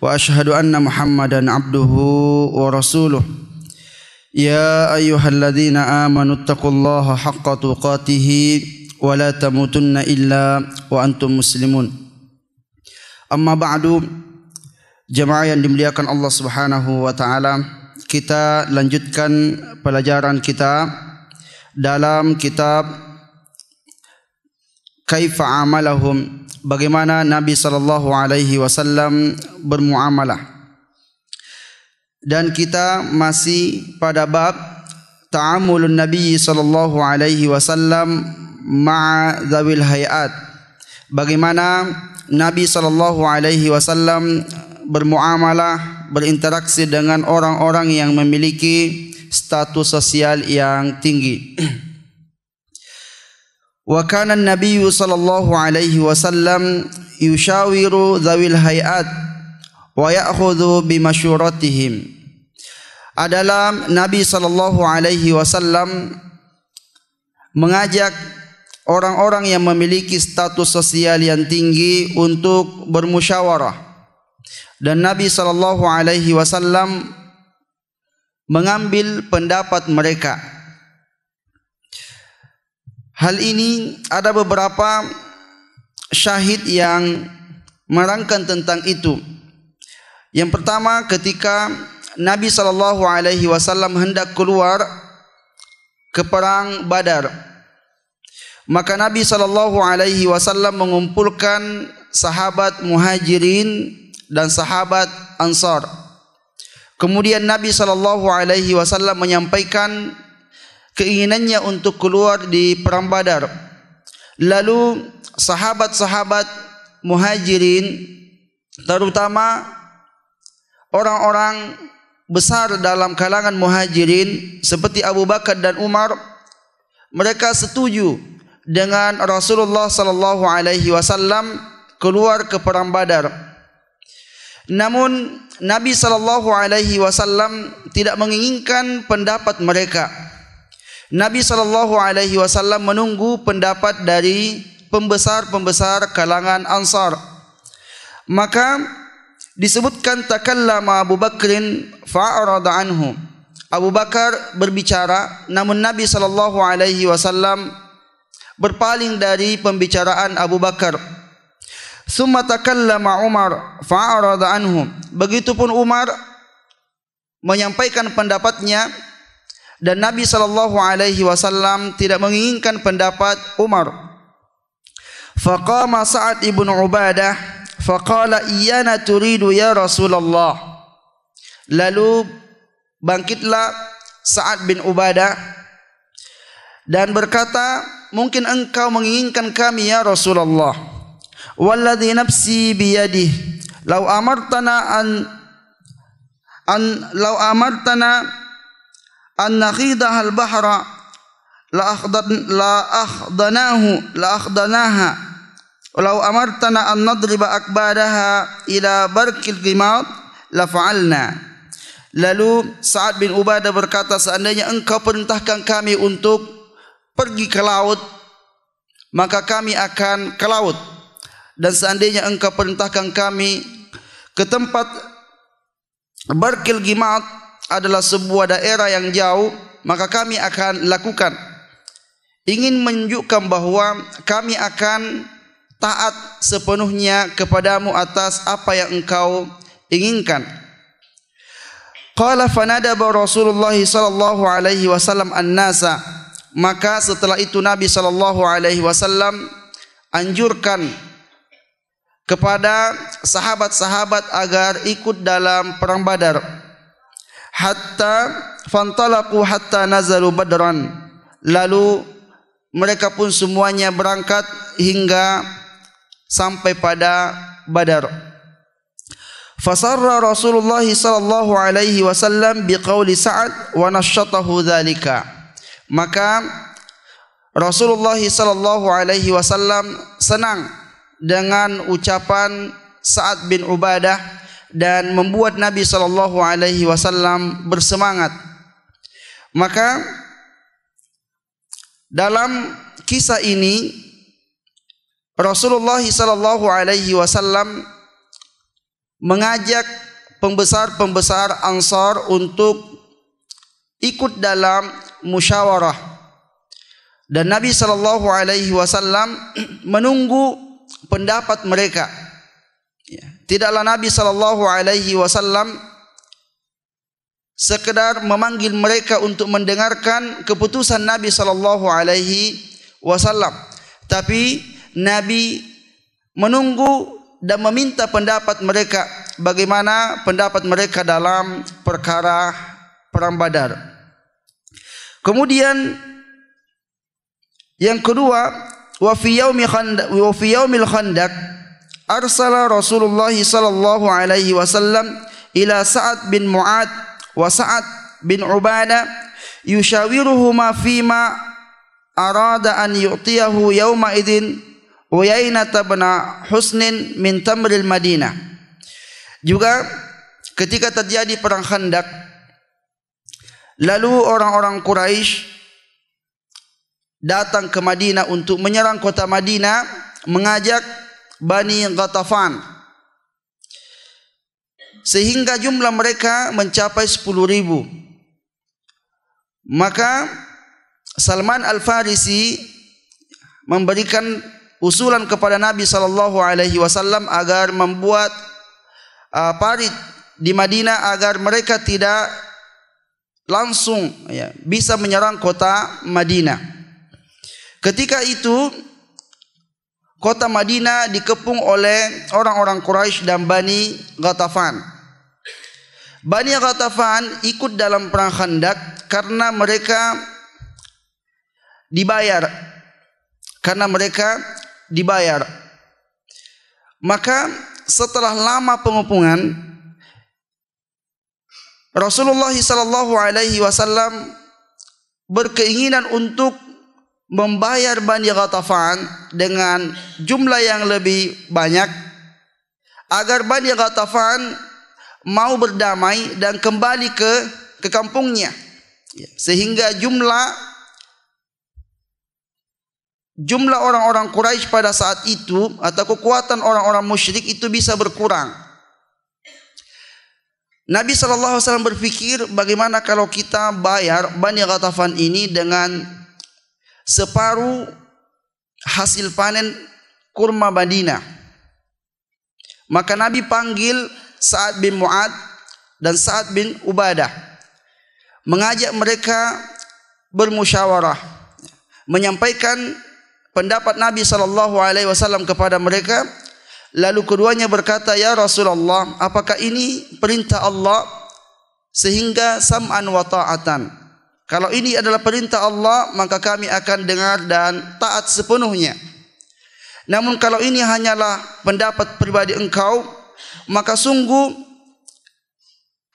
wa ashhadu anna Muhammadan abduhu wa rasuluh ya ayyuhalladzina amanu taqullaha haqqa tuqatih wa la tamutunna illa wa antum muslimun amma ba'du jemaah yang dimuliakan Allah Subhanahu wa taala kita lanjutkan pelajaran kita dalam kitab kaifa amalahum bagaimana Nabi sallallahu alaihi wasallam bermuamalah. Dan kita masih pada bab ta'amulun Nabi sallallahu alaihi wasallam ma'a dzawil hayat. Bagaimana Nabi sallallahu alaihi wasallam bermuamalah, berinteraksi dengan orang-orang yang memiliki status sosial yang tinggi. وكان النبي صلى الله عليه وسلم يشاور ذوي الهيئات ويأخذ بمشورتهم adalah Nabi sallallahu alaihi wasallam mengajak orang-orang yang memiliki status sosial yang tinggi untuk bermusyawarah dan Nabi sallallahu alaihi wasallam mengambil pendapat mereka Hal ini ada beberapa syahid yang merangkan tentang itu. Yang pertama ketika Nabi saw hendak keluar ke perang Badar. Maka Nabi saw mengumpulkan sahabat Muhajirin dan sahabat Ansar. Kemudian Nabi saw menyampaikan keinginannya untuk keluar di perang Badar. Lalu sahabat-sahabat Muhajirin terutama orang-orang besar dalam kalangan Muhajirin seperti Abu Bakar dan Umar mereka setuju dengan Rasulullah sallallahu alaihi wasallam keluar ke perang Badar. Namun Nabi sallallahu alaihi wasallam tidak menginginkan pendapat mereka. Nabi sallallahu alaihi wasallam menunggu pendapat dari pembesar-pembesar kalangan Ansar. Maka disebutkan takallama Abu Bakrin fa'arada anhu. Abu Bakar berbicara namun Nabi sallallahu alaihi wasallam berpaling dari pembicaraan Abu Bakar. Summa takallama Umar fa'arada anhu. Begitupun Umar menyampaikan pendapatnya dan Nabi sallallahu alaihi wasallam tidak menginginkan pendapat Umar. Faqama Sa'ad ibn Ubadah faqala iyana turidu ya Rasulullah. Lalu bangkitlah Sa'ad bin Ubadah dan berkata, "Mungkin engkau menginginkan kami ya Rasulullah." Walladhi nafsi biyadihi law amartana an an law amartana anna khidaha al-bahra la akhdan la akhdanahu la akhdanaha law amartana an nadriba akbadaha ila barkil qimat la fa'alna lalu sa'ad bin ubadah berkata seandainya engkau perintahkan kami untuk pergi ke laut maka kami akan ke laut dan seandainya engkau perintahkan kami ke tempat barkil gimat adalah sebuah daerah yang jauh, maka kami akan lakukan. Ingin menunjukkan bahawa kami akan taat sepenuhnya kepadamu atas apa yang engkau inginkan. Qala fanada ba Rasulullah sallallahu alaihi wasallam annasa. Maka setelah itu Nabi sallallahu alaihi wasallam anjurkan kepada sahabat-sahabat agar ikut dalam perang Badar hatta fantalaqu hatta nazaru badran lalu mereka pun semuanya berangkat hingga sampai pada badar fasarra rasulullah sallallahu alaihi wasallam biqauli sa'ad wa nashatahu dzalika maka rasulullah sallallahu alaihi wasallam senang dengan ucapan sa'ad bin ubadah dan membuat Nabi sallallahu alaihi wasallam bersemangat. Maka dalam kisah ini Rasulullah sallallahu alaihi wasallam mengajak pembesar-pembesar Ansar untuk ikut dalam musyawarah. Dan Nabi sallallahu alaihi wasallam menunggu pendapat mereka. Ya tidaklah Nabi sallallahu alaihi wasallam sekedar memanggil mereka untuk mendengarkan keputusan Nabi sallallahu alaihi wasallam tapi Nabi menunggu dan meminta pendapat mereka bagaimana pendapat mereka dalam perkara perang Badar kemudian yang kedua wa fi yaumil khandaq أرسل رسول الله صلى الله عليه وسلم إلى سعد بن معاذ وسعد بن عبادة يشاورهما فيما أراد أن يعطيه يومئذ ويينة بن حسن من تمر المدينة juga ketika terjadi perang khandak lalu orang-orang Quraisy datang ke Madinah untuk menyerang kota Madinah mengajak Bani Ghatafan sehingga jumlah mereka mencapai 10 ribu maka Salman Al-Farisi memberikan usulan kepada Nabi saw agar membuat uh, parit di Madinah agar mereka tidak langsung ya bisa menyerang kota Madinah. Ketika itu kota Madinah dikepung oleh orang-orang Quraisy dan Bani Ghatafan. Bani Ghatafan ikut dalam perang Khandak karena mereka dibayar karena mereka dibayar. Maka setelah lama pengepungan Rasulullah sallallahu alaihi wasallam berkeinginan untuk membayar Bani Ghatafan dengan jumlah yang lebih banyak agar Bani Ghatafan mau berdamai dan kembali ke ke kampungnya ya, sehingga jumlah jumlah orang-orang Quraisy pada saat itu atau kekuatan orang-orang musyrik itu bisa berkurang. Nabi saw alaihi berpikir bagaimana kalau kita bayar Bani Ghatafan ini dengan separuh hasil panen kurma badina. Maka Nabi panggil Sa'ad bin Mu'ad dan Sa'ad bin Ubadah. Mengajak mereka bermusyawarah. Menyampaikan pendapat Nabi saw kepada mereka lalu keduanya berkata ya Rasulullah apakah ini perintah Allah sehingga sam'an wa ta'atan kalau ini adalah perintah Allah, maka kami akan dengar dan taat sepenuhnya. Namun kalau ini hanyalah pendapat pribadi engkau, maka sungguh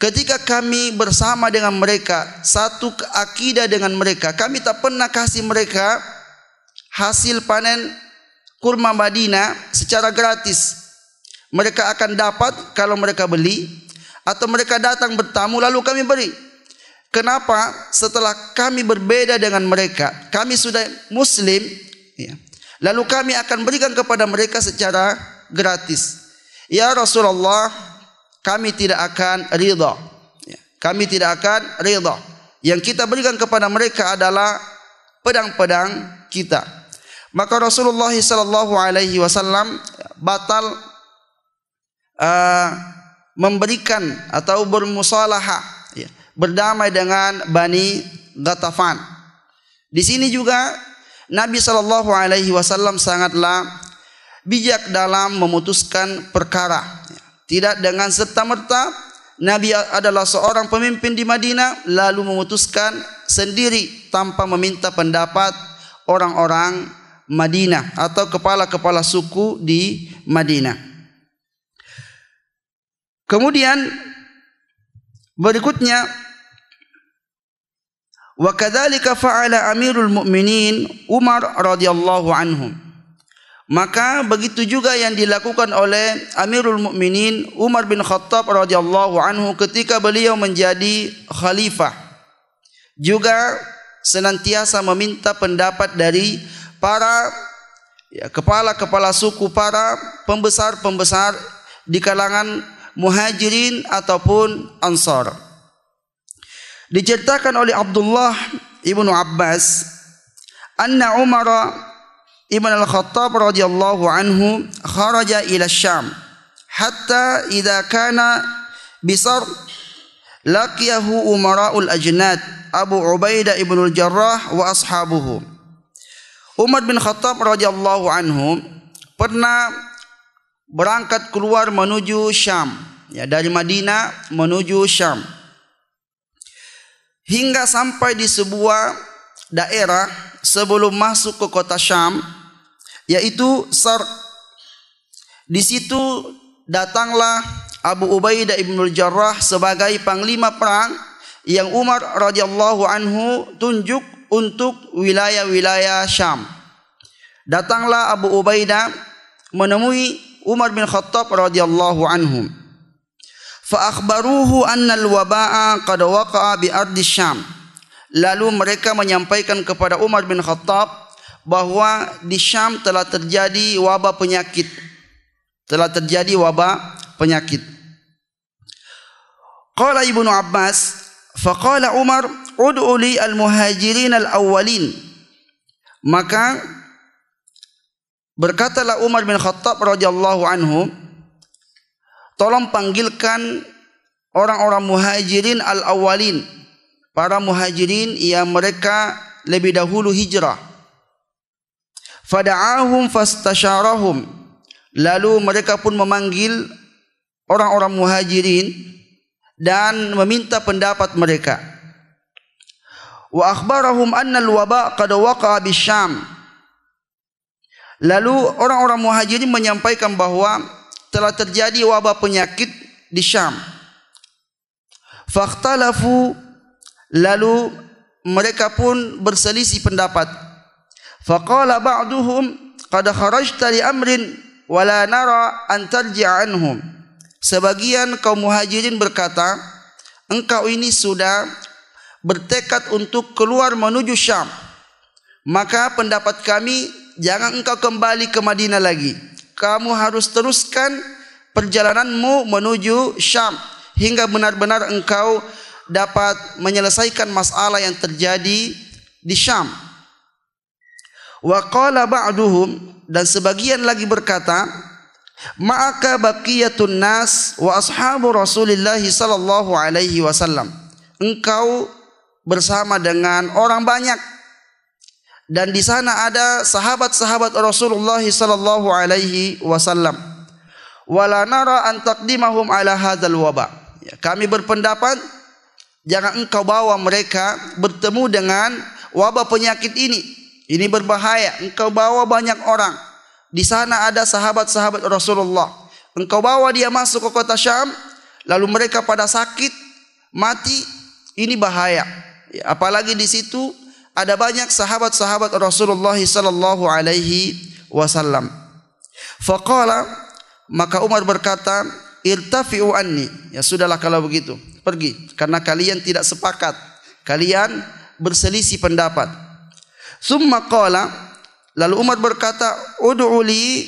ketika kami bersama dengan mereka, satu akidah dengan mereka, kami tak pernah kasih mereka hasil panen kurma Madinah secara gratis. Mereka akan dapat kalau mereka beli atau mereka datang bertamu lalu kami beri. Kenapa setelah kami berbeda dengan mereka, kami sudah Muslim, ya, lalu kami akan berikan kepada mereka secara gratis. Ya Rasulullah, kami tidak akan ridha. Ya, kami tidak akan ridha. Yang kita berikan kepada mereka adalah pedang-pedang kita. Maka Rasulullah sallallahu alaihi wasallam ya, batal uh, memberikan atau bermusalahah berdamai dengan Bani Gatafan. Di sini juga Nabi saw sangatlah bijak dalam memutuskan perkara. Tidak dengan serta-merta Nabi adalah seorang pemimpin di Madinah lalu memutuskan sendiri tanpa meminta pendapat orang-orang Madinah atau kepala-kepala suku di Madinah. Kemudian Berikutnya wa kadzalika fa'ala amirul mu'minin Umar radhiyallahu anhu. Maka begitu juga yang dilakukan oleh Amirul Mukminin Umar bin Khattab radhiyallahu anhu ketika beliau menjadi khalifah. Juga senantiasa meminta pendapat dari para ya, kepala-kepala ya, suku, para pembesar-pembesar di kalangan muhajirin ataupun ansar. Diceritakan oleh Abdullah ibnu Abbas, anna Umar ibn al-Khattab radhiyallahu anhu kharaja ila Syam hatta idza kana bisar laqiyahu umara'ul ajnad Abu Ubaidah ibnu al-Jarrah wa ashabuhu Umar bin Khattab radhiyallahu anhu pernah berangkat keluar menuju Syam ya dari Madinah menuju Syam hingga sampai di sebuah daerah sebelum masuk ke kota Syam yaitu Sar di situ datanglah Abu Ubaidah Ibn Jarrah sebagai panglima perang yang Umar radhiyallahu anhu tunjuk untuk wilayah-wilayah Syam. Datanglah Abu Ubaidah menemui Umar bin Khattab radhiyallahu anhu. Fa akhbaruhu anna al-waba'a qad waqa'a bi ardi Syam. Lalu mereka menyampaikan kepada Umar bin Khattab bahwa di Syam telah terjadi wabah penyakit. Telah terjadi wabah penyakit. Qala Ibnu Abbas, fa qala Umar, ud'u li al-muhajirin al-awwalin. Maka Berkatalah Umar bin Khattab radhiyallahu anhu, "Tolong panggilkan orang-orang Muhajirin al awalin, para Muhajirin yang mereka lebih dahulu hijrah." Fada'ahum fastasyarahum. Lalu mereka pun memanggil orang-orang Muhajirin dan meminta pendapat mereka. Wa akbarahum anna al wabah qad waqa'a bisyam. syam Lalu orang-orang ini menyampaikan bahawa telah terjadi wabah penyakit di Syam. Faktalafu lalu mereka pun berselisih pendapat. Faqala ba'duhum qad kharajta li amrin wa la nara an tarji' Sebagian kaum muhajirin berkata, engkau ini sudah bertekad untuk keluar menuju Syam. Maka pendapat kami jangan engkau kembali ke Madinah lagi. Kamu harus teruskan perjalananmu menuju Syam hingga benar-benar engkau dapat menyelesaikan masalah yang terjadi di Syam. Wa qala ba'duhum dan sebagian lagi berkata, "Ma'aka baqiyatun nas wa ashabu Rasulillah sallallahu alaihi wasallam." Engkau bersama dengan orang banyak dan di sana ada sahabat-sahabat Rasulullah sallallahu alaihi wasallam. Wala nara an taqdimahum ala hadzal waba. Ya, kami berpendapat jangan engkau bawa mereka bertemu dengan wabah penyakit ini. Ini berbahaya. Engkau bawa banyak orang. Di sana ada sahabat-sahabat Rasulullah. Engkau bawa dia masuk ke kota Syam, lalu mereka pada sakit, mati. Ini bahaya. Ya, apalagi di situ ada banyak sahabat-sahabat Rasulullah sallallahu alaihi wasallam. Faqala maka Umar berkata, "Irtafi'u anni." Ya sudahlah kalau begitu, pergi karena kalian tidak sepakat. Kalian berselisih pendapat. Summa qala lalu Umar berkata, "Ud'u li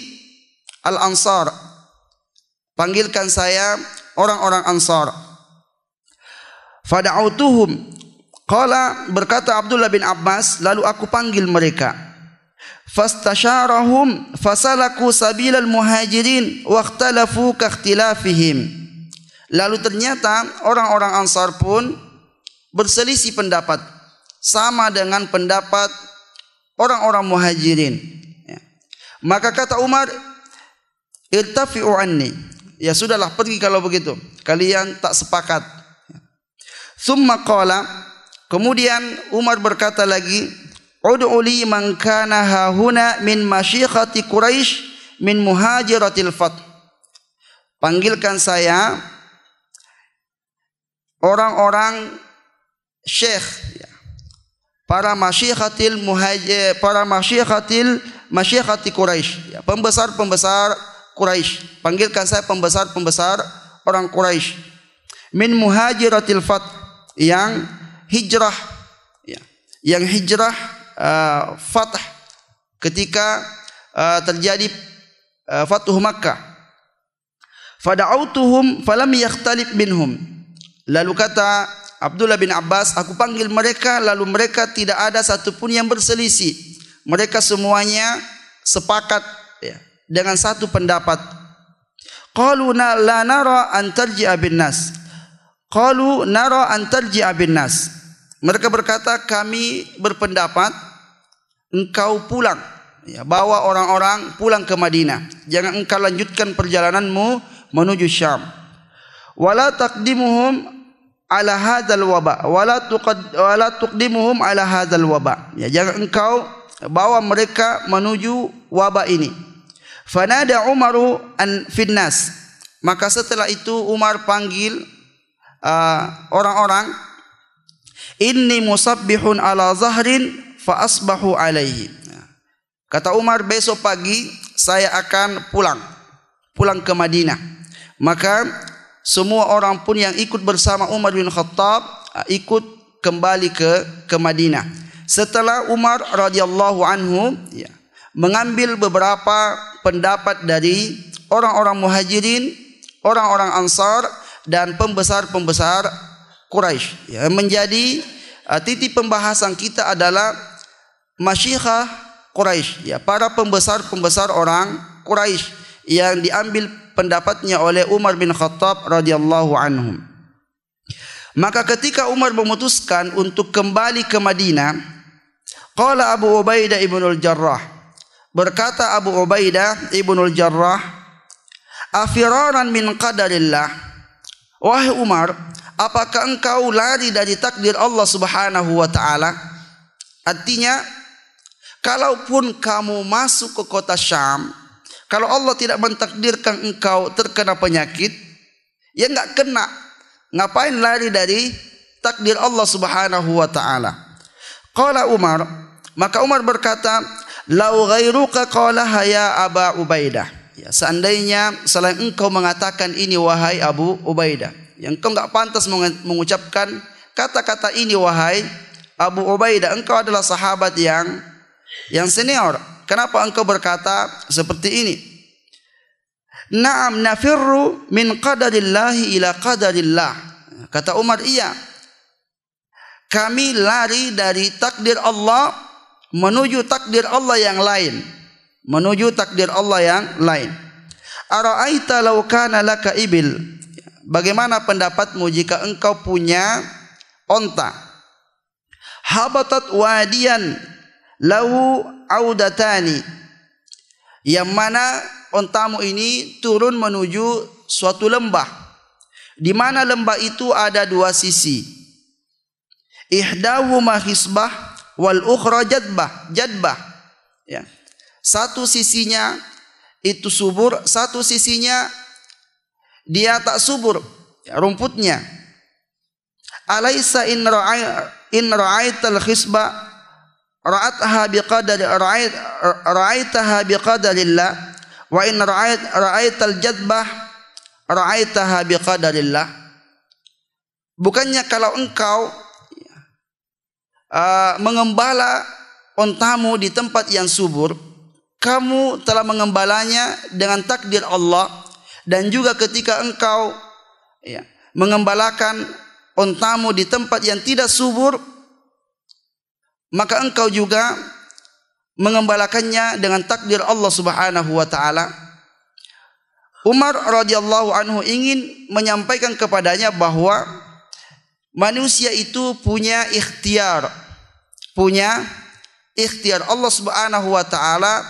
al-ansar." Panggilkan saya orang-orang Ansar. Fada'utuhum Qala berkata Abdullah bin Abbas lalu aku panggil mereka. Fastasharahum fasalaku sabilal muhajirin waqtalafu kakhtilafihim. Lalu ternyata orang-orang Ansar pun berselisih pendapat sama dengan pendapat orang-orang muhajirin. Ya. Maka kata Umar, "Irtafi'u anni." Ya sudahlah pergi kalau begitu. Kalian tak sepakat. Summa ya. qala Kemudian Umar berkata lagi, "Ud'u li man kana hahuna min masyikhati Quraisy min muhajiratil Fat. Panggilkan saya orang-orang syekh para masyikhatil muhajir eh, para masyikhatil masyikhati Quraisy ya, pembesar-pembesar Quraisy panggilkan saya pembesar-pembesar orang Quraisy min muhajiratil Fat yang hijrah ya. yang hijrah uh, fath ketika uh, terjadi uh, fathu Makkah fada'utuhum falam yakhtalif minhum lalu kata Abdullah bin Abbas aku panggil mereka lalu mereka tidak ada satu pun yang berselisih mereka semuanya sepakat ya, dengan satu pendapat qaluna la nara an tarji'a bin nas Qalu nara an tarji'a bin nas. Mereka berkata kami berpendapat engkau pulang ya, bawa orang-orang pulang ke Madinah. Jangan engkau lanjutkan perjalananmu menuju Syam. Wala taqdimuhum ala hadzal waba. Wala tuqad wala tuqdimuhum ala hadzal waba. Ya, jangan engkau bawa mereka menuju wabah ini. Fanada Umaru an fitnas. Maka setelah itu Umar panggil Ah, orang-orang uh, inni musabbihun ala zahrin fa asbahu alaihi kata Umar besok pagi saya akan pulang pulang ke Madinah maka semua orang pun yang ikut bersama Umar bin Khattab ah, ikut kembali ke ke Madinah setelah Umar radhiyallahu anhu ya, mengambil beberapa pendapat dari orang-orang muhajirin orang-orang ansar dan pembesar-pembesar Quraisy. Ya, menjadi uh, titik pembahasan kita adalah masyikhah Quraisy, ya para pembesar-pembesar orang Quraisy yang diambil pendapatnya oleh Umar bin Khattab radhiyallahu anhum. Maka ketika Umar memutuskan untuk kembali ke Madinah, qala Abu Ubaidah ibn al Jarrah. Berkata Abu Ubaidah ibn al Jarrah, afiraran min qadarillah. Wahai Umar, apakah engkau lari dari takdir Allah Subhanahu wa taala? Artinya, kalaupun kamu masuk ke kota Syam, kalau Allah tidak mentakdirkan engkau terkena penyakit, ya enggak kena. Ngapain lari dari takdir Allah Subhanahu wa taala? Qala Umar, maka Umar berkata, "Lau ghairuka qala ya Aba Ubaidah." Ya, seandainya selain engkau mengatakan ini wahai Abu Ubaidah, yang engkau tidak pantas mengucapkan kata-kata ini wahai Abu Ubaidah, engkau adalah sahabat yang yang senior. Kenapa engkau berkata seperti ini? Naam nafirru min qadarillahi ila qadarillah. Kata Umar, iya. Kami lari dari takdir Allah menuju takdir Allah yang lain menuju takdir Allah yang lain. Ara'aita law kana laka ibil? Bagaimana pendapatmu jika engkau punya unta? Habatat wadian lahu audatani. Yang mana ontamu ini turun menuju suatu lembah. Di mana lembah itu ada dua sisi. Ihdawu ma hisbah wal ukhra jadbah. Jadbah. Ya. Yeah satu sisinya itu subur, satu sisinya dia tak subur ya, rumputnya. Alaisa in ra'ay in ra'ay tal khisba raat ra'ay biqadari ra'ait ra'aitaha biqadarillah wa in ra'ay ra'ay tal jadbah ra'ay ra'aitaha biqadarillah. Bukannya kalau engkau uh, mengembala ontamu di tempat yang subur, kamu telah mengembalanya dengan takdir Allah dan juga ketika engkau ya, mengembalakan ontamu di tempat yang tidak subur maka engkau juga mengembalakannya dengan takdir Allah Subhanahu wa taala. Umar radhiyallahu anhu ingin menyampaikan kepadanya bahawa manusia itu punya ikhtiar. Punya ikhtiar Allah Subhanahu wa taala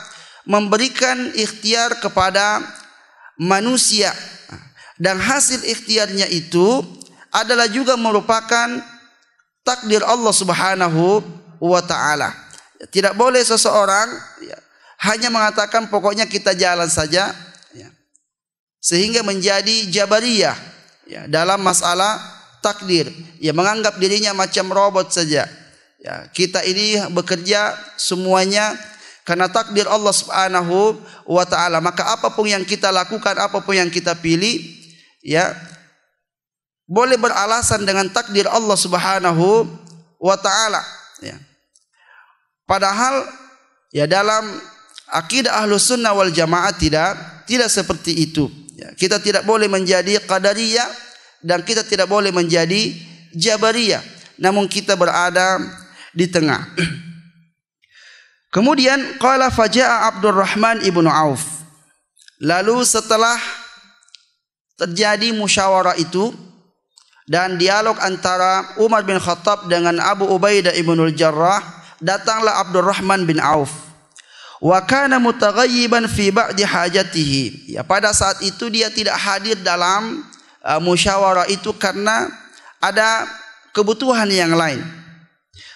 memberikan ikhtiar kepada manusia dan hasil ikhtiarnya itu adalah juga merupakan takdir Allah Subhanahu wa taala. Tidak boleh seseorang hanya mengatakan pokoknya kita jalan saja ya, sehingga menjadi jabariyah ya dalam masalah takdir ya menganggap dirinya macam robot saja ya kita ini bekerja semuanya Karena takdir Allah Subhanahu wa taala, maka apapun yang kita lakukan, apapun yang kita pilih, ya boleh beralasan dengan takdir Allah Subhanahu wa taala, ya. Padahal ya dalam akidah ahlu Sunnah wal Jamaah tidak tidak seperti itu. Ya, kita tidak boleh menjadi qadariyah dan kita tidak boleh menjadi jabariyah. Namun kita berada di tengah. Kemudian qala faja'a Abdurrahman ibnu Auf. Lalu setelah terjadi musyawarah itu dan dialog antara Umar bin Khattab dengan Abu Ubaidah ibnu al Jarrah, datanglah Abdurrahman bin Auf. Wa kana mutaghayyiban fi ba'di hajatihi. Ya pada saat itu dia tidak hadir dalam uh, musyawarah itu karena ada kebutuhan yang lain.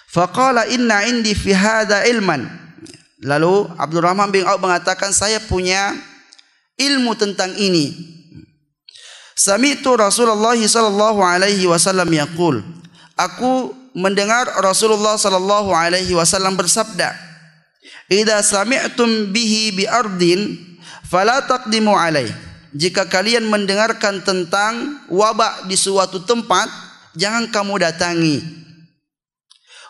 Faqala inna indi fi hadha ilman. Lalu Abdul Rahman bin Auf mengatakan saya punya ilmu tentang ini. itu Rasulullah sallallahu alaihi wasallam yaqul, aku mendengar Rasulullah sallallahu alaihi wasallam bersabda, "Idza sami'tum bihi bi ardin fala taqdimu alaihi." Jika kalian mendengarkan tentang wabak di suatu tempat, jangan kamu datangi.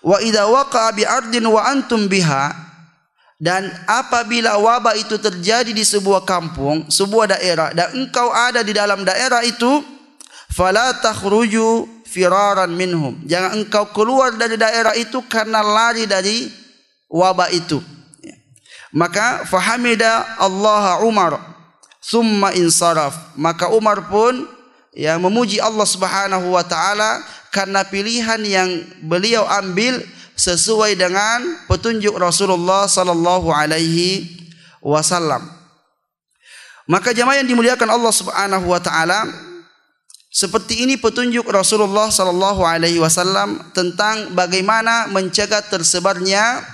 Wa idza waqa'a bi ardin wa antum biha, dan apabila wabah itu terjadi di sebuah kampung, sebuah daerah dan engkau ada di dalam daerah itu, fala takhruju firaran minhum. Jangan engkau keluar dari daerah itu karena lari dari wabah itu. Ya. Maka fahamida Allah Umar summa insaraf. Maka Umar pun ya memuji Allah Subhanahu wa taala karena pilihan yang beliau ambil sesuai dengan petunjuk Rasulullah sallallahu alaihi wasallam. Maka jemaah yang dimuliakan Allah Subhanahu wa taala, seperti ini petunjuk Rasulullah sallallahu alaihi wasallam tentang bagaimana mencegah tersebarnya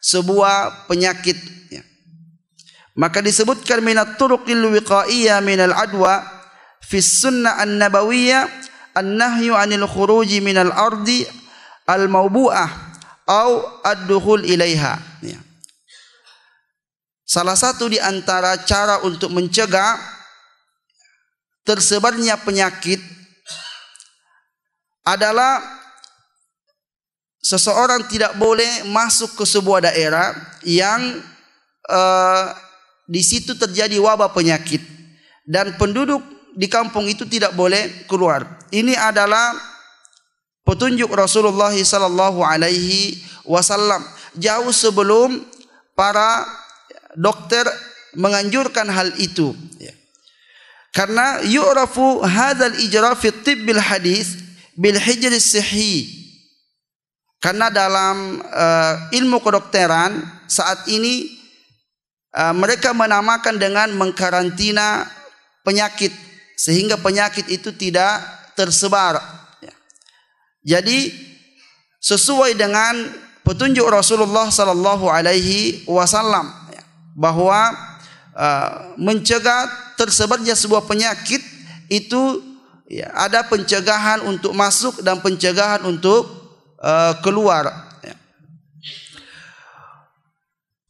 sebuah penyakit Maka disebutkan minat turuqil wiqaiyah minal adwa fi sunnah an-nabawiyah an-nahyu anil khuruji minal ardi al-mawbu'ah au adduhul ilaiha ya. salah satu di antara cara untuk mencegah tersebarnya penyakit adalah seseorang tidak boleh masuk ke sebuah daerah yang uh, di situ terjadi wabah penyakit dan penduduk di kampung itu tidak boleh keluar. Ini adalah petunjuk Rasulullah sallallahu alaihi wasallam jauh sebelum para dokter menganjurkan hal itu ya. karena yu'rafu hadzal ijra fi tibbil hadis bil hijr sihhi karena dalam uh, ilmu kedokteran saat ini uh, mereka menamakan dengan mengkarantina penyakit sehingga penyakit itu tidak tersebar jadi sesuai dengan petunjuk Rasulullah sallallahu alaihi wasallam bahwa uh, mencegah tersebarnya sebuah penyakit itu ya, ada pencegahan untuk masuk dan pencegahan untuk uh, keluar ya.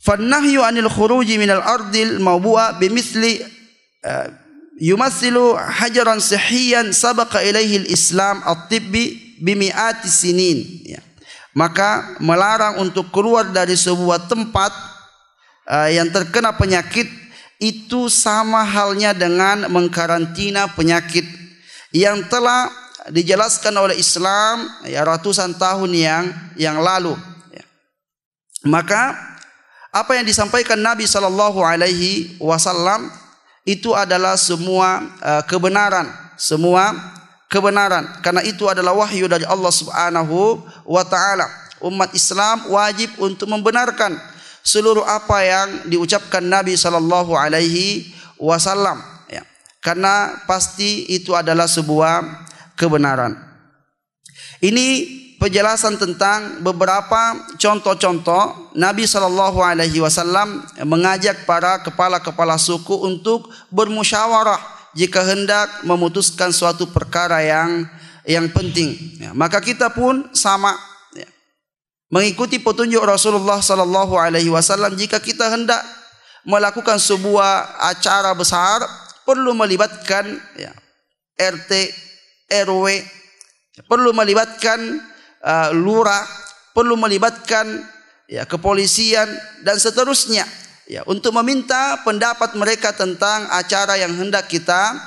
fannahyu anil khuruji minal ardil mawbu'a bimithli uh, yumathilu hajaran sihiyan sabaqa ilaihi al-islam at-tibbi bimiat sinin. Ya. Maka melarang untuk keluar dari sebuah tempat uh, yang terkena penyakit itu sama halnya dengan mengkarantina penyakit yang telah dijelaskan oleh Islam ya, ratusan tahun yang yang lalu. Ya. Maka apa yang disampaikan Nabi Shallallahu Alaihi Wasallam itu adalah semua uh, kebenaran, semua kebenaran karena itu adalah wahyu dari Allah Subhanahu wa taala. Umat Islam wajib untuk membenarkan seluruh apa yang diucapkan Nabi sallallahu alaihi wasallam ya. Karena pasti itu adalah sebuah kebenaran. Ini penjelasan tentang beberapa contoh-contoh Nabi sallallahu alaihi wasallam mengajak para kepala-kepala suku untuk bermusyawarah jika hendak memutuskan suatu perkara yang yang penting ya, maka kita pun sama ya, mengikuti petunjuk Rasulullah sallallahu alaihi wasallam jika kita hendak melakukan sebuah acara besar perlu melibatkan ya, RT RW perlu melibatkan uh, lurah perlu melibatkan ya kepolisian dan seterusnya ya, untuk meminta pendapat mereka tentang acara yang hendak kita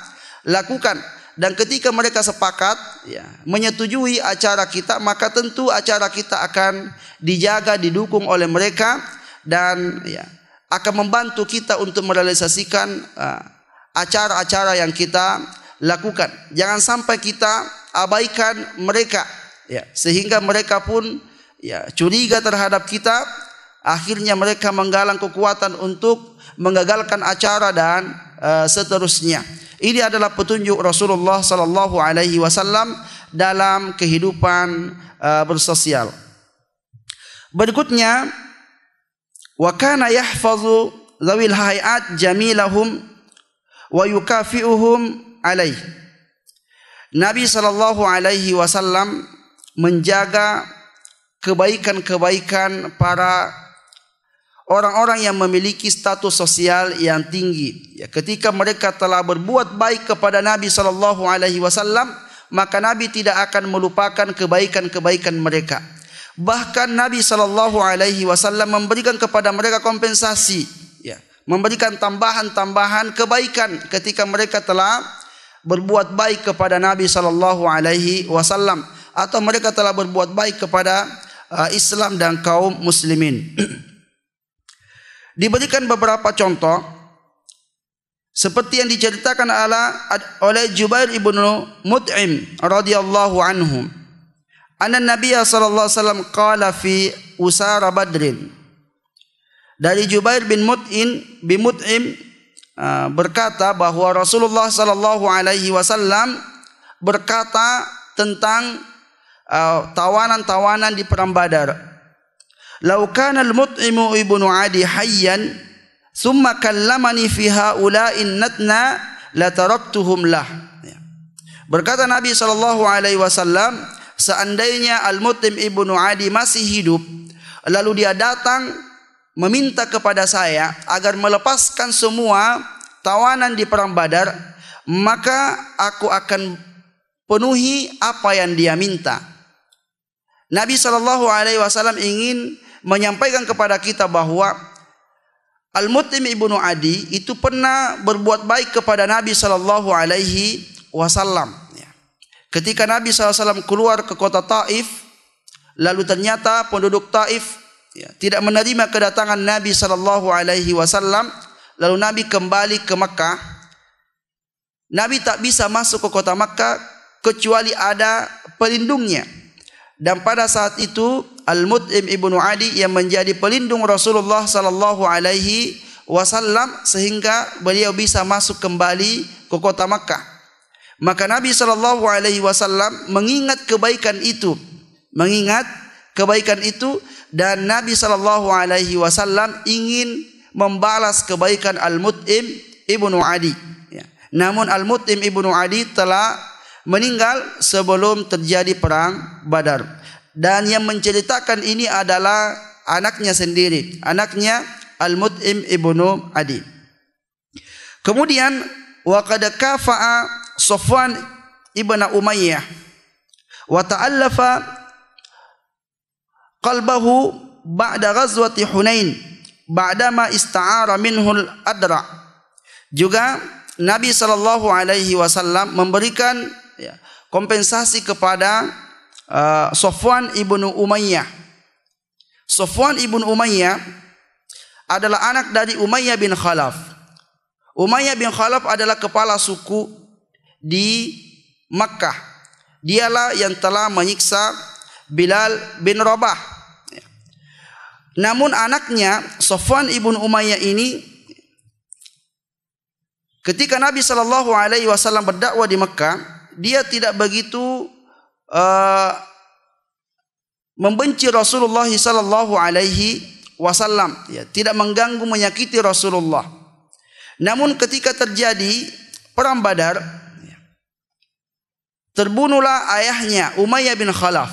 lakukan dan ketika mereka sepakat ya, menyetujui acara kita maka tentu acara kita akan dijaga didukung oleh mereka dan ya, akan membantu kita untuk merealisasikan acara-acara uh, yang kita lakukan jangan sampai kita abaikan mereka ya, sehingga mereka pun ya, curiga terhadap kita akhirnya mereka menggalang kekuatan untuk menggagalkan acara dan uh, seterusnya. Ini adalah petunjuk Rasulullah sallallahu alaihi wasallam dalam kehidupan uh, bersosial. Berikutnya wa kana yahfazu zawil hayat jamilahum wa yukafi'uhum alaih. Nabi sallallahu alaihi wasallam menjaga kebaikan-kebaikan para orang-orang yang memiliki status sosial yang tinggi. Ya, ketika mereka telah berbuat baik kepada Nabi sallallahu alaihi wasallam, maka Nabi tidak akan melupakan kebaikan-kebaikan mereka. Bahkan Nabi sallallahu alaihi wasallam memberikan kepada mereka kompensasi, ya, memberikan tambahan-tambahan kebaikan ketika mereka telah berbuat baik kepada Nabi sallallahu alaihi wasallam atau mereka telah berbuat baik kepada uh, Islam dan kaum muslimin. diberikan beberapa contoh seperti yang diceritakan ala oleh Jubair ibnu Mut'im radhiyallahu anhu. anak Nabi asalallahu salam, kala fi Usara Badrin. Dari Jubair bin Mut'im bin Mut'im ah, berkata bahawa Rasulullah sallallahu alaihi wasallam berkata tentang ah, tawanan-tawanan di Perang Badar. Laukan al-mut'imu ibnu Adi hayyan thumma kallamani fi haula'i natna la taraktuhum lah. Ya. Berkata Nabi saw. seandainya Al-Mut'im ibnu Adi masih hidup lalu dia datang meminta kepada saya agar melepaskan semua tawanan di perang Badar, maka aku akan penuhi apa yang dia minta. Nabi saw ingin menyampaikan kepada kita bahwa Al-Mutim ibnu Adi itu pernah berbuat baik kepada Nabi sallallahu alaihi wasallam. Ya. Ketika Nabi saw keluar ke kota Taif, lalu ternyata penduduk Taif ya, tidak menerima kedatangan Nabi saw, lalu Nabi kembali ke Mekah. Nabi tak bisa masuk ke kota Mekah kecuali ada pelindungnya. Dan pada saat itu Al-Mut'im Ibnu Adi yang menjadi pelindung Rasulullah sallallahu alaihi wasallam sehingga beliau bisa masuk kembali ke kota Makkah. Maka Nabi sallallahu alaihi wasallam mengingat kebaikan itu, mengingat kebaikan itu dan Nabi sallallahu alaihi wasallam ingin membalas kebaikan Al-Mut'im Ibnu Adi. Ya. Namun Al-Mut'im Ibnu Adi telah meninggal sebelum terjadi perang Badar dan yang menceritakan ini adalah anaknya sendiri anaknya Al-Mut'im ibnu Adi kemudian wa qad kafa'a Sufwan ibnu Umayyah wa ta'allafa qalbahu ba'da ghazwati Hunain ba'dama ista'ara minhu al-adra juga Nabi saw memberikan ya, kompensasi kepada uh, ah, Sofwan ibnu Umayyah. Sofwan ibnu Umayyah adalah anak dari Umayyah bin Khalaf. Umayyah bin Khalaf adalah kepala suku di Makkah. Dialah yang telah menyiksa Bilal bin Rabah. Namun anaknya Sofwan ibnu Umayyah ini ketika Nabi sallallahu alaihi wasallam berdakwah di Makkah, dia tidak begitu uh, membenci Rasulullah sallallahu alaihi wasallam ya tidak mengganggu menyakiti Rasulullah namun ketika terjadi perang Badar ya, terbunuhlah ayahnya Umayyah bin Khalaf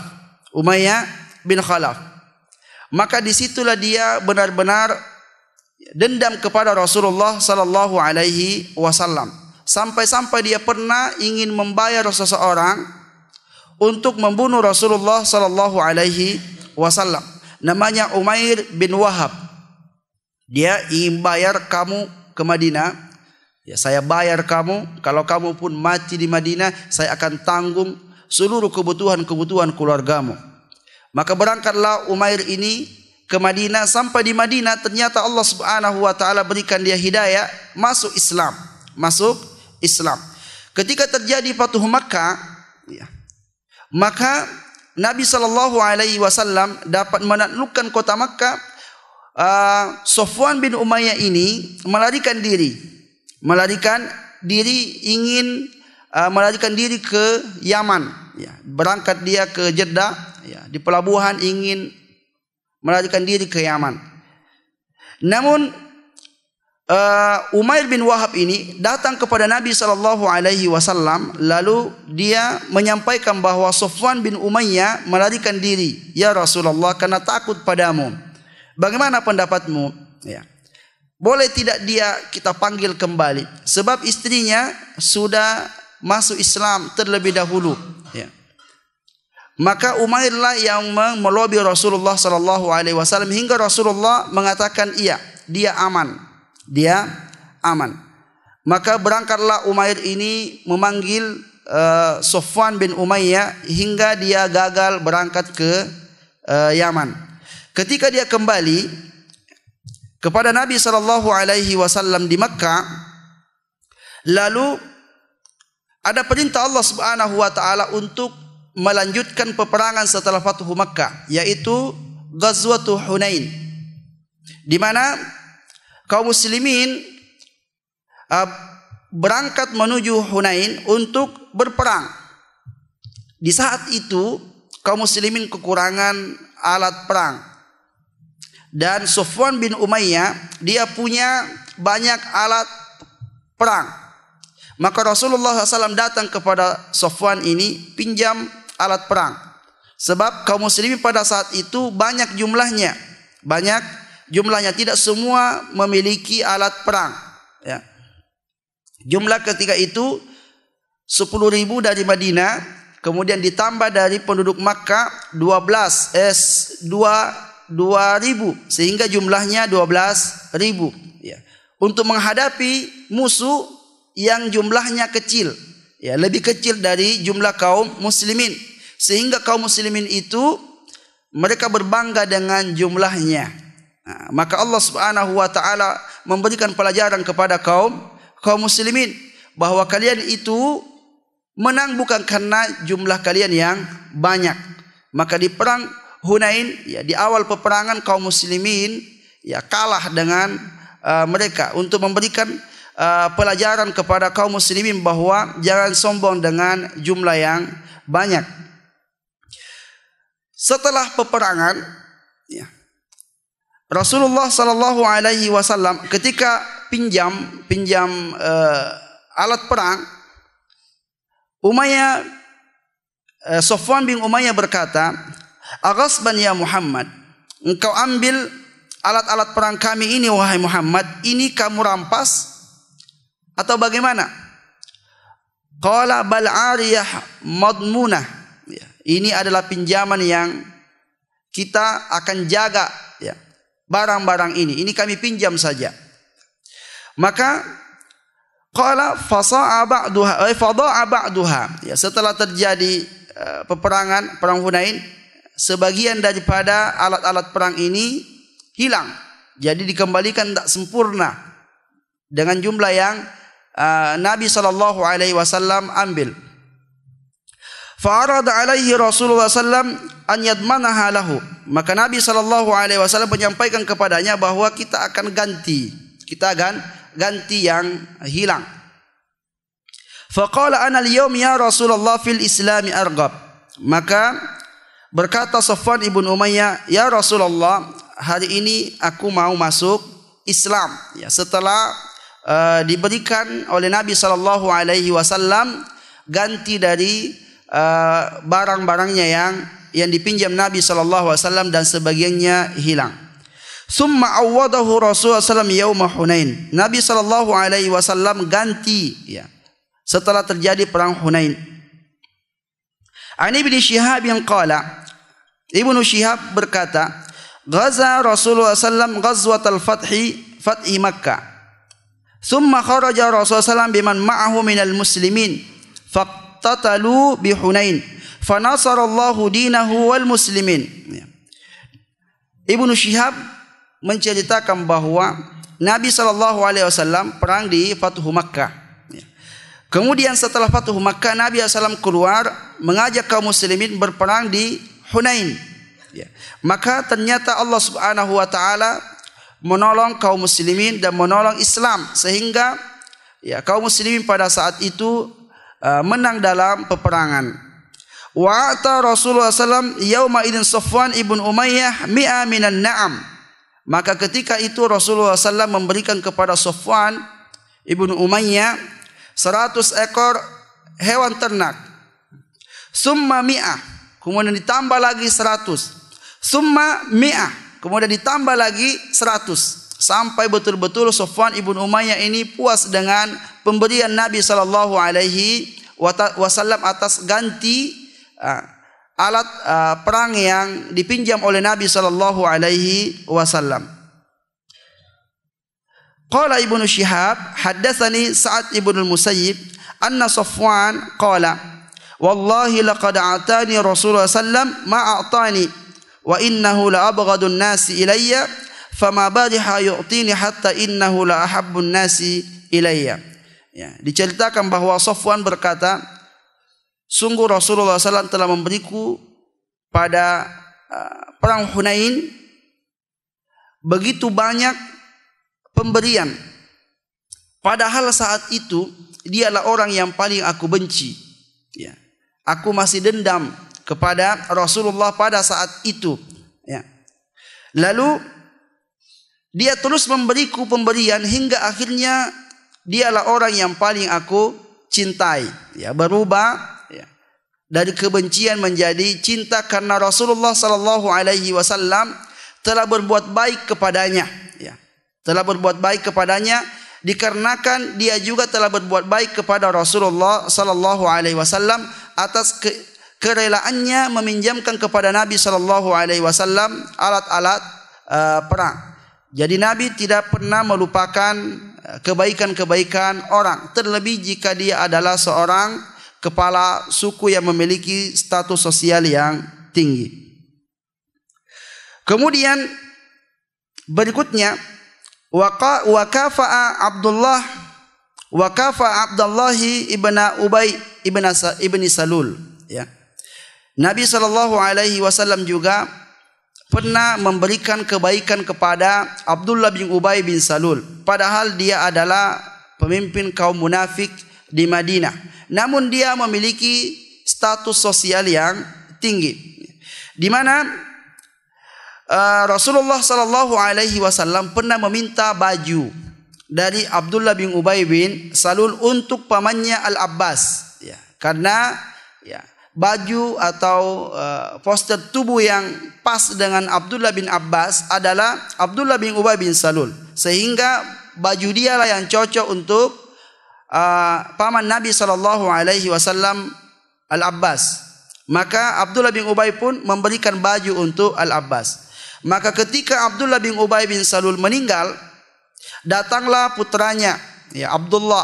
Umayyah bin Khalaf maka disitulah dia benar-benar dendam kepada Rasulullah sallallahu alaihi wasallam sampai-sampai dia pernah ingin membayar seseorang untuk membunuh Rasulullah sallallahu alaihi wasallam. Namanya Umair bin Wahab. Dia ingin bayar kamu ke Madinah. Ya, saya bayar kamu. Kalau kamu pun mati di Madinah, saya akan tanggung seluruh kebutuhan-kebutuhan keluargamu. Maka berangkatlah Umair ini ke Madinah. Sampai di Madinah, ternyata Allah Subhanahu wa taala berikan dia hidayah masuk Islam. Masuk Islam. Ketika terjadi patuh Makkah, ya, maka Nabi sallallahu alaihi wasallam dapat menaklukkan kota Makkah. Uh, Sofwan bin Umayyah ini melarikan diri. Melarikan diri ingin uh, melarikan diri ke Yaman, ya. Berangkat dia ke Jeddah, ya. Di pelabuhan ingin melarikan diri ke Yaman. Namun uh, Umair bin Wahab ini datang kepada Nabi sallallahu alaihi wasallam lalu dia menyampaikan bahawa Sufwan bin Umayyah melarikan diri ya Rasulullah karena takut padamu. Bagaimana pendapatmu? Ya. Boleh tidak dia kita panggil kembali sebab istrinya sudah masuk Islam terlebih dahulu. Ya. Maka Umairlah yang melobi Rasulullah sallallahu alaihi wasallam hingga Rasulullah mengatakan iya, dia aman dia aman. Maka berangkatlah Umair ini memanggil uh, Sofwan bin Umayyah hingga dia gagal berangkat ke uh, Yaman. Ketika dia kembali kepada Nabi sallallahu alaihi wasallam di Mekah lalu ada perintah Allah Subhanahu wa taala untuk melanjutkan peperangan setelah Fathu Mekah yaitu Ghazwatul Hunain. Di mana kaum muslimin uh, berangkat menuju Hunain untuk berperang. Di saat itu kaum muslimin kekurangan alat perang. Dan Sofwan bin Umayyah dia punya banyak alat perang. Maka Rasulullah SAW datang kepada Sofwan ini pinjam alat perang. Sebab kaum muslimin pada saat itu banyak jumlahnya. Banyak jumlahnya tidak semua memiliki alat perang ya. jumlah ketika itu 10 ribu dari Madinah kemudian ditambah dari penduduk Makkah 12 eh, 2, 2 ribu sehingga jumlahnya 12 ribu ya. untuk menghadapi musuh yang jumlahnya kecil ya lebih kecil dari jumlah kaum muslimin sehingga kaum muslimin itu mereka berbangga dengan jumlahnya Ha, maka Allah Subhanahu wa taala memberikan pelajaran kepada kaum kaum muslimin bahawa kalian itu menang bukan kerana jumlah kalian yang banyak. Maka di perang Hunain ya di awal peperangan kaum muslimin ya kalah dengan uh, mereka untuk memberikan uh, pelajaran kepada kaum muslimin bahawa jangan sombong dengan jumlah yang banyak. Setelah peperangan Rasulullah sallallahu alaihi wasallam ketika pinjam pinjam uh, alat perang Umayyah uh, eh, Sofwan bin Umayyah berkata, "Aghasban ya Muhammad, engkau ambil alat-alat perang kami ini wahai Muhammad, ini kamu rampas atau bagaimana?" Qala bal ariyah madmunah. Ya, ini adalah pinjaman yang kita akan jaga ya barang-barang ini. Ini kami pinjam saja. Maka qala fasa'abaduha ay eh, fada'abaduha. Ya, setelah terjadi eh, peperangan perang Hunain, sebagian daripada alat-alat perang ini hilang. Jadi dikembalikan tak sempurna dengan jumlah yang eh, Nabi saw ambil. Farad alaihi Rasulullah sallam an yadmanaha lahu. Maka Nabi sallallahu alaihi wasallam menyampaikan kepadanya bahawa kita akan ganti. Kita akan ganti yang hilang. Faqala ana al-yawm ya Rasulullah fil Islam arghab. Maka berkata Safwan ibn Umayyah, "Ya Rasulullah, hari ini aku mau masuk Islam." Ya, setelah uh, diberikan oleh Nabi sallallahu alaihi wasallam ganti dari Eh, barang-barangnya yang yang dipinjam Nabi saw dan sebagiannya hilang. Summa awwadahu Rasulullah sallam yauma Hunain. Nabi sallallahu alaihi wasallam ganti ya. Setelah terjadi perang Hunain. Ani bin Shihab yang qala Ibnu Shihab berkata, Ghaza Rasulullah sallam ghazwatul fathi fathi Makkah. Summa kharaja Rasulullah sallam biman ma'ahu minal muslimin. Fa Hunain, بحنين فنصر dinahu دينه Muslimin. Ya. Ibnu Syihab menceritakan bahawa Nabi saw perang di Fathu Makkah. Ya. Kemudian setelah Fathu Makkah Nabi saw keluar mengajak kaum muslimin berperang di Hunain. Ya. Maka ternyata Allah Subhanahu wa taala menolong kaum muslimin dan menolong Islam sehingga ya kaum muslimin pada saat itu Uh, menang dalam peperangan. Wa ta Rasulullah sallam yauma idin Safwan ibn Umayyah mi'a minan na'am. Maka ketika itu Rasulullah sallam memberikan kepada Safwan ibn Umayyah 100 ekor hewan ternak. Summa mi'a kemudian ditambah lagi 100. Summa mi'a kemudian ditambah lagi 100 sampai betul-betul Sufyan ibn Umayyah ini puas dengan pemberian Nabi sallallahu alaihi wasallam atas ganti ah, alat ah, perang yang dipinjam oleh Nabi sallallahu alaihi wasallam. Qala Ibnu Shihab haddatsani Sa'ad ibn al-Musayyib anna Sufwan qala wallahi laqad atani Rasulullah sallam ma atani wa innahu la abghadun nasi ilayya fama badiha yu'tini hatta innahu la ahabbun nasi ilayya ya diceritakan bahwa Safwan berkata sungguh Rasulullah SAW telah memberiku pada ah, perang Hunain begitu banyak pemberian padahal saat itu dialah orang yang paling aku benci ya aku masih dendam kepada Rasulullah pada saat itu ya lalu dia terus memberiku pemberian hingga akhirnya dialah orang yang paling aku cintai. Ya, berubah ya, dari kebencian menjadi cinta karena Rasulullah sallallahu alaihi wasallam telah berbuat baik kepadanya. Ya, telah berbuat baik kepadanya dikarenakan dia juga telah berbuat baik kepada Rasulullah sallallahu alaihi wasallam atas ke kerelaannya meminjamkan kepada Nabi sallallahu alaihi wasallam alat-alat uh, perang. Jadi Nabi tidak pernah melupakan eh, kebaikan-kebaikan orang terlebih jika dia adalah seorang kepala suku yang memiliki status sosial yang tinggi. Kemudian berikutnya waqa Abdullah waqafa Abdullah ibn Ubay ibn Salul ya. Nabi sallallahu alaihi wasallam juga pernah memberikan kebaikan kepada Abdullah bin Ubay bin Salul padahal dia adalah pemimpin kaum munafik di Madinah namun dia memiliki status sosial yang tinggi di mana uh, Rasulullah sallallahu alaihi wasallam pernah meminta baju dari Abdullah bin Ubay bin Salul untuk pamannya Al Abbas ya karena baju atau eh, poster tubuh yang pas dengan Abdullah bin Abbas adalah Abdullah bin Ubay bin Salul sehingga baju dialah yang cocok untuk eh, paman Nabi saw Al Abbas maka Abdullah bin Ubay pun memberikan baju untuk Al Abbas maka ketika Abdullah bin Ubay bin Salul meninggal datanglah putranya ya Abdullah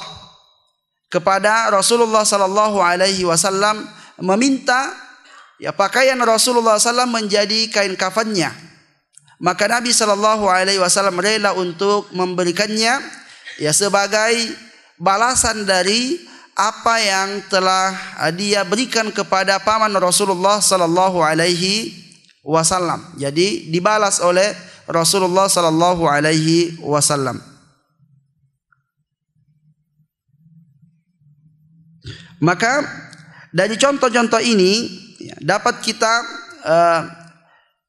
kepada Rasulullah sallallahu alaihi wasallam meminta ya pakaian Rasulullah SAW menjadi kain kafannya. Maka Nabi Shallallahu Alaihi Wasallam rela untuk memberikannya ya sebagai balasan dari apa yang telah ah, dia berikan kepada paman Rasulullah Shallallahu Alaihi Wasallam. Jadi dibalas oleh Rasulullah Shallallahu Alaihi Wasallam. Maka dari contoh-contoh ini ya, dapat kita uh,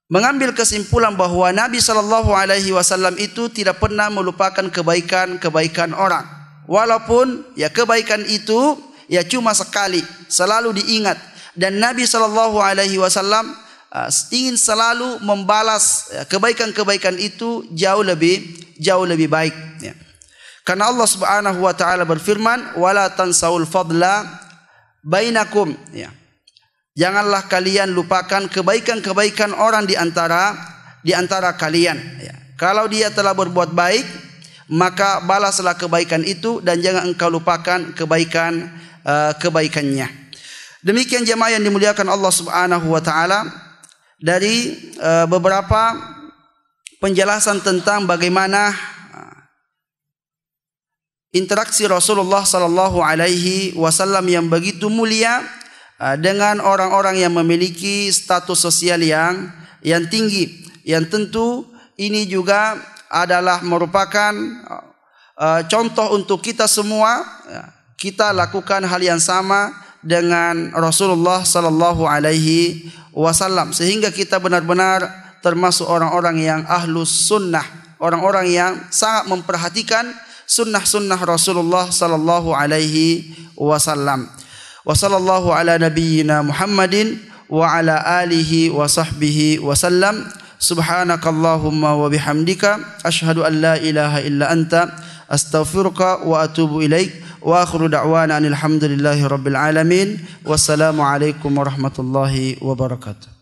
mengambil kesimpulan bahawa Nabi Shallallahu Alaihi Wasallam itu tidak pernah melupakan kebaikan-kebaikan orang, walaupun ya kebaikan itu ya cuma sekali, selalu diingat dan Nabi Shallallahu Alaihi Wasallam uh, ingin selalu membalas ya, kebaikan-kebaikan itu jauh lebih jauh lebih baik. Ya. Karena Allah Subhanahu Wa Taala berfirman, "Wala tansaul fadla bainakum ya janganlah kalian lupakan kebaikan-kebaikan orang di antara di antara kalian ya kalau dia telah berbuat baik maka balaslah kebaikan itu dan jangan engkau lupakan kebaikan uh, kebaikannya demikian jemaah yang dimuliakan Allah Subhanahu wa taala dari uh, beberapa penjelasan tentang bagaimana interaksi Rasulullah sallallahu alaihi wasallam yang begitu mulia uh, dengan orang-orang yang memiliki status sosial yang yang tinggi yang tentu ini juga adalah merupakan uh, uh, contoh untuk kita semua kita lakukan hal yang sama dengan Rasulullah sallallahu alaihi wasallam sehingga kita benar-benar termasuk orang-orang yang ahlus sunnah orang-orang yang sangat memperhatikan sunnah-sunnah Rasulullah sallallahu alaihi wasallam. Wa sallallahu ala nabiyyina Muhammadin wa ala alihi wa sahbihi wasallam. Subhanakallahumma wa bihamdika ashhadu an la ilaha illa anta astaghfiruka wa atubu ilaik وآخر دعوانا أن الحمد لله رب العالمين والسلام عليكم ورحمة الله وبركاته